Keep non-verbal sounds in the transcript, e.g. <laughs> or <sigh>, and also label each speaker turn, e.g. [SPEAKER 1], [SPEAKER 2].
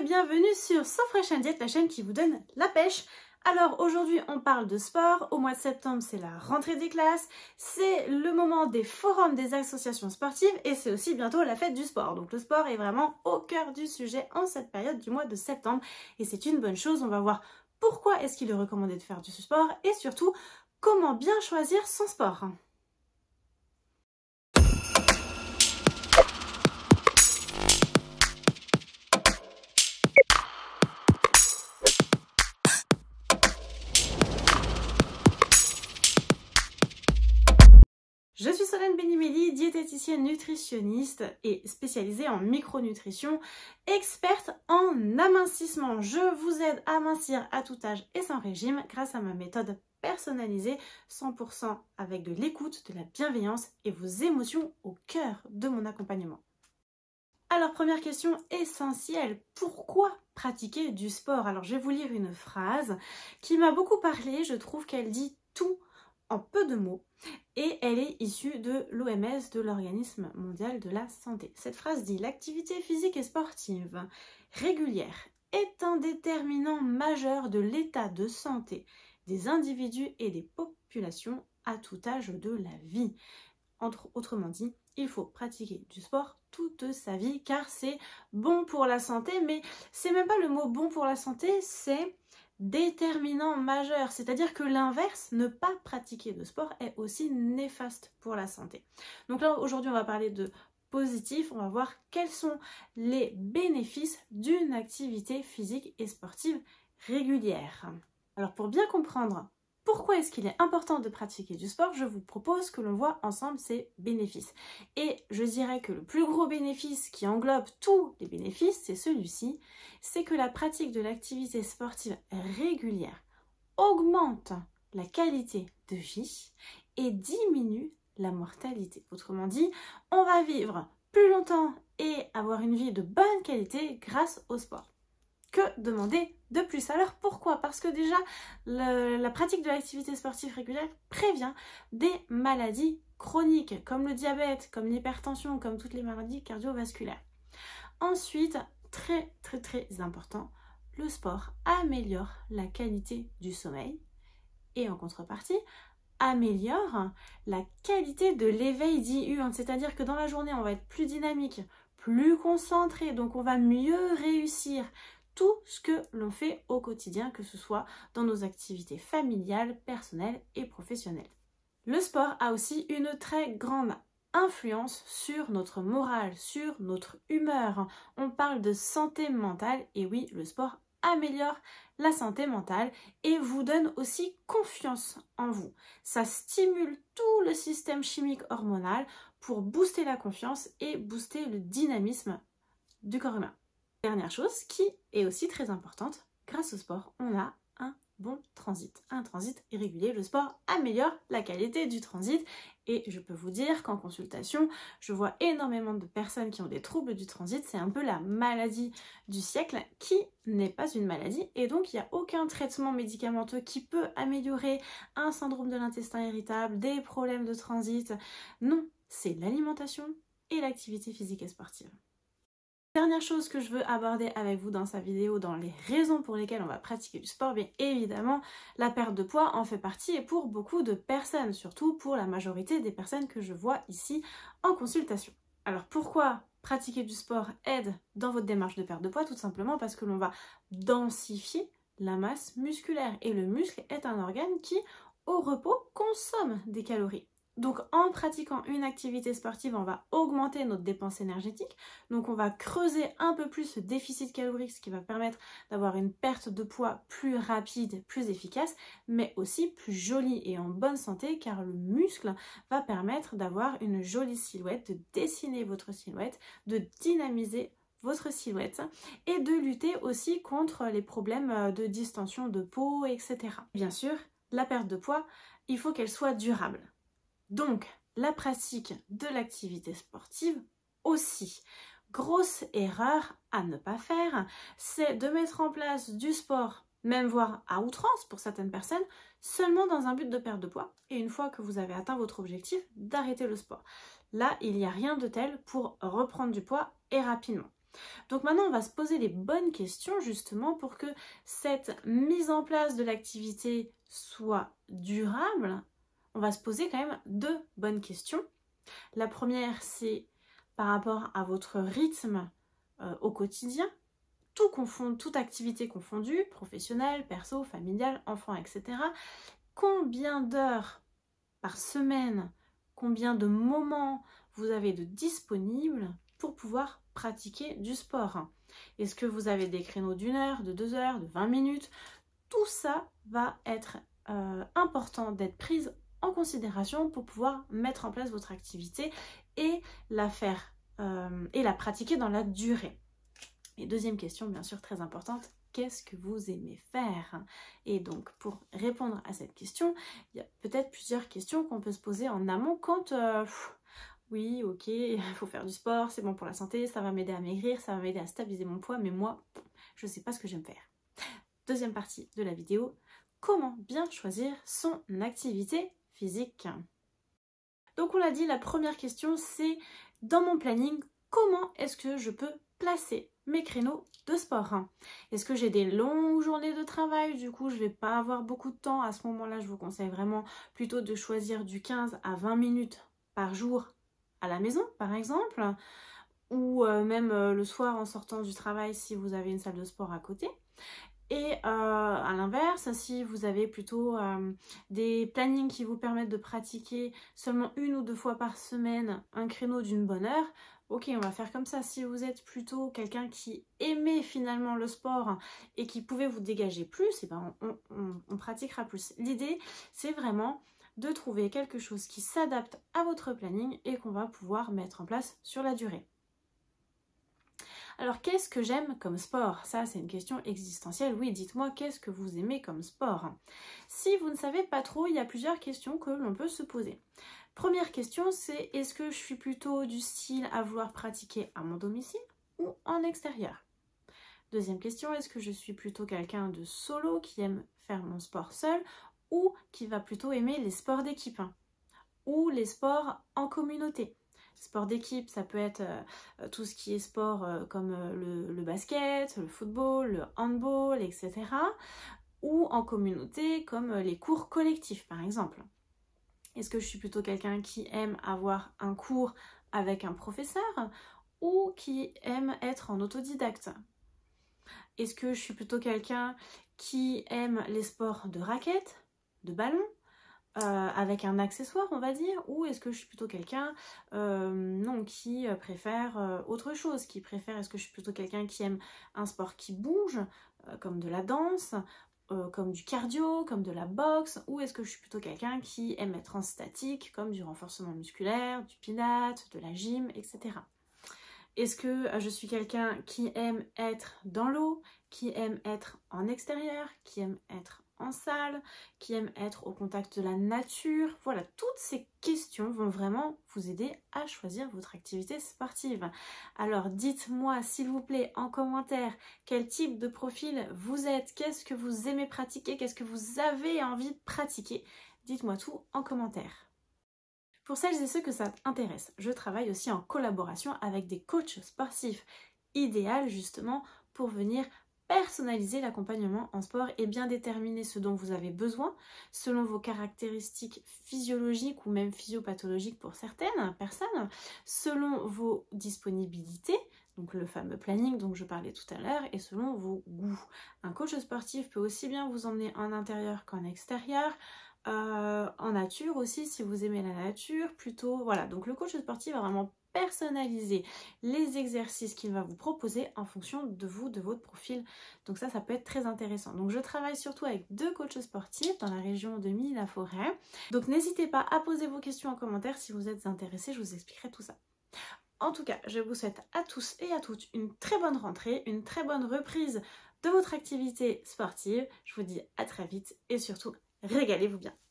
[SPEAKER 1] bienvenue sur So Fresh and Diet, la chaîne qui vous donne la pêche. Alors aujourd'hui on parle de sport, au mois de septembre c'est la rentrée des classes, c'est le moment des forums des associations sportives et c'est aussi bientôt la fête du sport. Donc le sport est vraiment au cœur du sujet en cette période du mois de septembre et c'est une bonne chose, on va voir pourquoi est-ce qu'il est recommandé de faire du sport et surtout comment bien choisir son sport. nutritionniste et spécialisée en micronutrition, experte en amincissement. Je vous aide à mincir à tout âge et sans régime grâce à ma méthode personnalisée 100% avec de l'écoute, de la bienveillance et vos émotions au cœur de mon accompagnement. Alors, première question essentielle, pourquoi pratiquer du sport Alors, je vais vous lire une phrase qui m'a beaucoup parlé, je trouve qu'elle dit tout en peu de mots et elle est issue de l'OMS, de l'Organisme mondial de la santé. Cette phrase dit L'activité physique et sportive régulière est un déterminant majeur de l'état de santé des individus et des populations à tout âge de la vie. Entre, autrement dit, il faut pratiquer du sport toute sa vie car c'est bon pour la santé, mais c'est même pas le mot bon pour la santé, c'est déterminant majeur, c'est-à-dire que l'inverse, ne pas pratiquer de sport, est aussi néfaste pour la santé. Donc là, aujourd'hui, on va parler de positif, on va voir quels sont les bénéfices d'une activité physique et sportive régulière. Alors pour bien comprendre pourquoi est-ce qu'il est important de pratiquer du sport Je vous propose que l'on voit ensemble ses bénéfices. Et je dirais que le plus gros bénéfice qui englobe tous les bénéfices, c'est celui-ci, c'est que la pratique de l'activité sportive régulière augmente la qualité de vie et diminue la mortalité. Autrement dit, on va vivre plus longtemps et avoir une vie de bonne qualité grâce au sport que demander de plus. Alors pourquoi Parce que déjà, la pratique de l'activité sportive régulière prévient des maladies chroniques, comme le diabète, comme l'hypertension, comme toutes les maladies cardiovasculaires. Ensuite, très très très important, le sport améliore la qualité du sommeil et en contrepartie, améliore la qualité de l'éveil diurne. C'est-à-dire que dans la journée, on va être plus dynamique, plus concentré, donc on va mieux réussir tout ce que l'on fait au quotidien, que ce soit dans nos activités familiales, personnelles et professionnelles. Le sport a aussi une très grande influence sur notre morale, sur notre humeur. On parle de santé mentale et oui, le sport améliore la santé mentale et vous donne aussi confiance en vous. Ça stimule tout le système chimique hormonal pour booster la confiance et booster le dynamisme du corps humain. Dernière chose qui est aussi très importante, grâce au sport, on a un bon transit, un transit irrégulier. Le sport améliore la qualité du transit et je peux vous dire qu'en consultation, je vois énormément de personnes qui ont des troubles du transit. C'est un peu la maladie du siècle qui n'est pas une maladie et donc il n'y a aucun traitement médicamenteux qui peut améliorer un syndrome de l'intestin irritable, des problèmes de transit. Non, c'est l'alimentation et l'activité physique et sportive. Dernière chose que je veux aborder avec vous dans sa vidéo, dans les raisons pour lesquelles on va pratiquer du sport, bien évidemment, la perte de poids en fait partie et pour beaucoup de personnes, surtout pour la majorité des personnes que je vois ici en consultation. Alors pourquoi pratiquer du sport aide dans votre démarche de perte de poids Tout simplement parce que l'on va densifier la masse musculaire et le muscle est un organe qui, au repos, consomme des calories. Donc en pratiquant une activité sportive, on va augmenter notre dépense énergétique. Donc on va creuser un peu plus ce déficit calorique, ce qui va permettre d'avoir une perte de poids plus rapide, plus efficace, mais aussi plus jolie et en bonne santé, car le muscle va permettre d'avoir une jolie silhouette, de dessiner votre silhouette, de dynamiser votre silhouette et de lutter aussi contre les problèmes euh, de distension de peau, etc. Bien sûr, la perte de poids, il faut qu'elle soit durable. Donc, la pratique de l'activité sportive aussi. Grosse erreur à ne pas faire, c'est de mettre en place du sport, même voire à outrance pour certaines personnes, seulement dans un but de perte de poids. Et une fois que vous avez atteint votre objectif, d'arrêter le sport. Là, il n'y a rien de tel pour reprendre du poids et rapidement. Donc maintenant, on va se poser les bonnes questions justement pour que cette mise en place de l'activité soit durable on va se poser quand même deux bonnes questions. La première, c'est par rapport à votre rythme euh, au quotidien, tout confond, toute activité confondue, professionnelle, perso, familiale, enfant, etc. Combien d'heures par semaine, combien de moments vous avez de disponibles pour pouvoir pratiquer du sport Est-ce que vous avez des créneaux d'une heure, de deux heures, de 20 minutes Tout ça va être euh, important d'être prise en considération pour pouvoir mettre en place votre activité et la faire euh, et la pratiquer dans la durée. Et deuxième question, bien sûr, très importante, qu'est-ce que vous aimez faire Et donc, pour répondre à cette question, il y a peut-être plusieurs questions qu'on peut se poser en amont quand... Euh, oui, ok, il <laughs> faut faire du sport, c'est bon pour la santé, ça va m'aider à maigrir, ça va m'aider à stabiliser mon poids, mais moi, je ne sais pas ce que j'aime faire. Deuxième partie de la vidéo, comment bien choisir son activité physique. Donc on l'a dit, la première question c'est dans mon planning, comment est-ce que je peux placer mes créneaux de sport. Est-ce que j'ai des longues journées de travail Du coup, je vais pas avoir beaucoup de temps. À ce moment-là, je vous conseille vraiment plutôt de choisir du 15 à 20 minutes par jour à la maison, par exemple, ou euh, même euh, le soir en sortant du travail si vous avez une salle de sport à côté. Et euh, à l'inverse, si vous avez plutôt euh, des plannings qui vous permettent de pratiquer seulement une ou deux fois par semaine un créneau d'une bonne heure, ok, on va faire comme ça. Si vous êtes plutôt quelqu'un qui aimait finalement le sport et qui pouvait vous dégager plus, eh ben on pratiquera plus. L'idée, c'est vraiment de trouver quelque chose qui s'adapte à votre planning et qu'on va pouvoir mettre en place sur la durée. Alors qu'est-ce que j'aime comme sport Ça c'est une question existentielle. Oui, dites-moi qu'est-ce que vous aimez comme sport Si vous ne savez pas trop, il y a plusieurs questions que l'on peut se poser. Première question, c'est est-ce que je suis plutôt du style à vouloir pratiquer à mon domicile ou en extérieur Deuxième question, est-ce que je suis plutôt quelqu'un de solo qui aime faire mon sport seul ou qui va plutôt aimer les sports d'équipe ou les sports en communauté sport d'équipe, ça peut être euh, tout ce qui est sport euh, comme euh, le, basket, le football, le handball, etc. Ou en communauté, comme les cours collectifs par exemple. Est-ce que je suis plutôt quelqu'un qui aime avoir un cours avec un professeur ou qui aime être en autodidacte Est-ce que je suis plutôt quelqu'un qui aime les sports de raquettes, de ballon euh, avec un accessoire, on va dire, ou est-ce que je suis plutôt quelqu'un euh, non qui euh, préfère autre chose, qui préfère est-ce que je suis plutôt quelqu'un qui aime un sport qui bouge, comme de la danse, comme du cardio, comme de la boxe, ou est-ce que je suis plutôt quelqu'un qui aime être en statique, comme du renforcement musculaire, du pilates, de la gym, etc. Est-ce que je suis quelqu'un qui aime être dans l'eau, qui aime être en extérieur, qui aime être en salle, qui aiment être au contact de la nature. Voilà, toutes ces questions vont vraiment vous aider à choisir votre activité sportive. Alors dites-moi s'il vous plaît en commentaire quel type de profil vous êtes, qu'est-ce que vous aimez pratiquer, qu'est-ce que vous avez envie de pratiquer. Dites-moi tout en commentaire. Pour celles et ceux que ça intéresse, je travaille aussi en collaboration avec des coachs sportifs, idéal justement pour venir personnaliser l'accompagnement en sport et bien déterminer ce dont vous avez besoin selon vos caractéristiques physiologiques ou même physiopathologiques pour certaines personnes, selon vos disponibilités, donc le fameux planning dont je parlais tout à l'heure, et selon vos goûts. Un coach sportif peut aussi bien vous emmener en intérieur qu'en extérieur. Euh, en nature aussi si vous aimez la nature plutôt voilà donc le coach sportif a vraiment personnaliser les exercices qu'il va vous proposer en fonction de vous, de votre profil. Donc ça, ça peut être très intéressant. Donc je travaille surtout avec deux coachs sportifs dans la région de Mille-la-Forêt. Donc n'hésitez pas à poser vos questions en commentaire si vous êtes intéressés, je vous expliquerai tout ça. En tout cas, je vous souhaite à tous et à toutes une très bonne rentrée, une très bonne reprise de votre activité sportive. Je vous dis à très vite et surtout, régalez-vous bien.